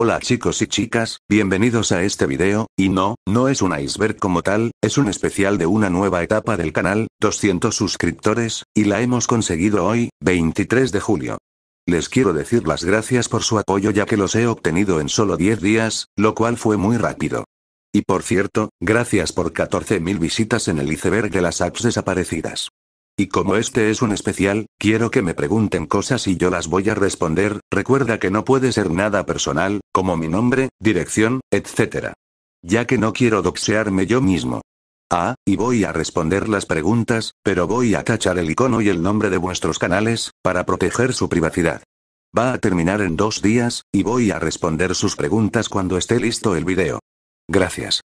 Hola chicos y chicas, bienvenidos a este video, y no, no es un iceberg como tal, es un especial de una nueva etapa del canal, 200 suscriptores, y la hemos conseguido hoy, 23 de julio. Les quiero decir las gracias por su apoyo ya que los he obtenido en solo 10 días, lo cual fue muy rápido. Y por cierto, gracias por 14.000 visitas en el iceberg de las apps desaparecidas. Y como este es un especial, quiero que me pregunten cosas y yo las voy a responder, recuerda que no puede ser nada personal, como mi nombre, dirección, etc. Ya que no quiero doxearme yo mismo. Ah, y voy a responder las preguntas, pero voy a tachar el icono y el nombre de vuestros canales, para proteger su privacidad. Va a terminar en dos días, y voy a responder sus preguntas cuando esté listo el video. Gracias.